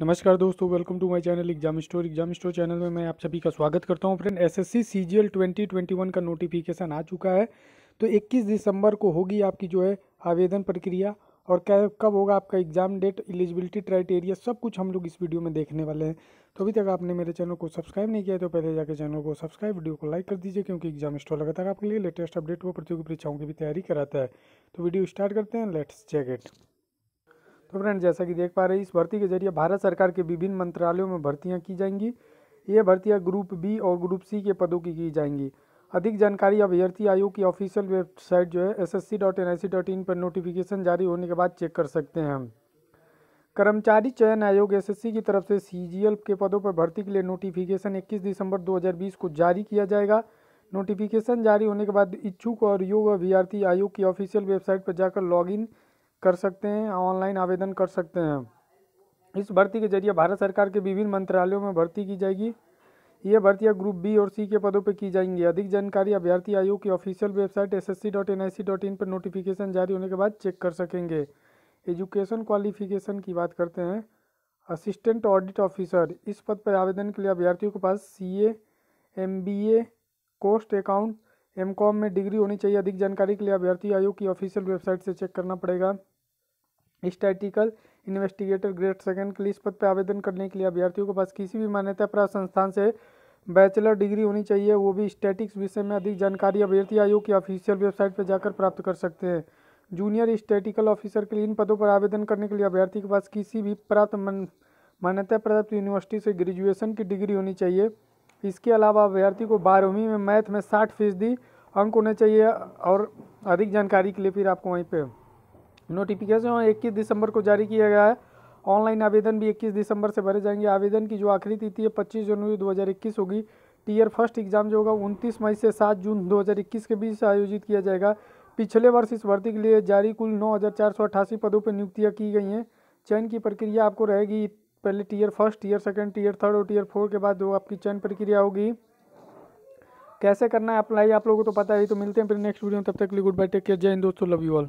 नमस्कार दोस्तों welcome to my channel exam store exam store channel में मैं आप सभी का स्वागत करता हूं फ्रेंड एसएससी सीजीएल 2021 का नोटिफिकेशन आ चुका है तो 21 दिसंबर को होगी आपकी जो है आवेदन प्रक्रिया और क्या कब होगा आपका एग्ज़ाम डेट एलिजिबिलिटी क्राइटेरिया सब कुछ हम लोग इस वीडियो में देखने वाले हैं तो अभी तक आपने मेरे चैनल को सब्सक्राइब नहीं किया तो पहले जाकर चैनल को सब्सक्राइब वीडियो को लाइक कर दीजिए क्योंकि एग्जाम स्टोर लगातार आपके लिए लेटेस्ट अपडेट व प्रतियोगी परीक्षाओं की भी तैयारी कराता है तो वीडियो स्टार्ट करते हैं लेट्स चेक इट तो फ्रेंड जैसा कि देख पा रहे हैं इस भर्ती के जरिए भारत सरकार के विभिन्न मंत्रालयों में भर्तियाँ की जाएंगी ये भर्तियाँ ग्रुप बी और ग्रुप सी के पदों की की जाएंगी अधिक जानकारी अभ्यर्थी आयोग की ऑफिशियल वेबसाइट जो है S S C dot N I C dot in पर नोटिफिकेशन जारी होने के बाद चेक कर सकते हैं हम कर्मचारी चयन आयोग एसएससी की तरफ से सीजीएल के पदों पर भर्ती के लिए नोटिफिकेशन 21 दिसंबर 2020 को जारी किया जाएगा नोटिफिकेशन जारी होने के बाद इच्छुक और योग अभ्यर्थी आयोग की ऑफिशियल वेबसाइट पर जाकर लॉगिन कर सकते हैं ऑनलाइन आवेदन कर सकते हैं इस भर्ती के जरिए भारत सरकार के विभिन्न मंत्रालयों में भर्ती की जाएगी ये भर्तियाँ ग्रुप बी और सी के पदों पर की जाएंगी अधिक जानकारी अभ्यर्थी आयोग की official website S S C dot N I in पर नोटिफिकेशन जारी होने के बाद चेक कर सकेंगे एजुकेशन क्वालिफिकेशन की बात करते हैं असिस्टेंट ऑडिट ऑफिसर इस पद पर आवेदन के लिए अभ्यर्थियों के पास C A M B A cost account M com में डिग्री होनी चाहिए अधिक जानकारी के लिए अभ्यर्थी आयोग की ऑफिशियल वेबसाइट से चेक करना पड़ेगा स्टैटिकल इन्वेस्टिगेटर ग्रेड सेकेंड के लिए इस पद पर आवेदन करने के लिए अभ्यर्थियों के पास किसी भी मान्यता प्राप्त संस्थान से बैचलर डिग्री होनी चाहिए वो भी स्टैटिक्स विषय में अधिक जानकारी अभ्यर्थी आयोग की ऑफिशियल वेबसाइट पर जाकर प्राप्त कर सकते हैं जूनियर स्टैटिकल ऑफिसर के लिए इन पदों पर आवेदन करने के लिए अभ्यर्थी के पास किसी भी प्राप्त मान्यता प्राप्त यूनिवर्सिटी से ग्रेजुएशन की डिग्री होनी चाहिए इसके अलावा अभ्यर्थी को बारहवीं में मैथ में साठ फीसदी अंक होने चाहिए और अधिक जानकारी के लिए फिर आपको वहीं पे नोटिफिकेशन इक्कीस दिसंबर को जारी किया गया है ऑनलाइन आवेदन भी 21 दिसंबर से भरे जाएंगे आवेदन की जो आखिरी तिथि है पच्चीस जनवरी दो होगी टीयर फर्स्ट एग्जाम जो होगा उनतीस मई से सात जून दो के बीच आयोजित किया जाएगा पिछले वर्ष इस भर्ती के लिए जारी कुल नौ पदों पर नियुक्तियाँ की गई हैं चयन की प्रक्रिया आपको रहेगी पहले tier first tier second tier third और टीयर फोर के बाद जो आपकी चयन प्रक्रिया होगी कैसे करना है अप्लाई आप लोगों को तो पता ही तो मिलते हैं फिर नेक्स्ट वीडियो में तब तक के लिए गुड बाय टेक केयर जय हिंद दोस्तों लव यू ऑल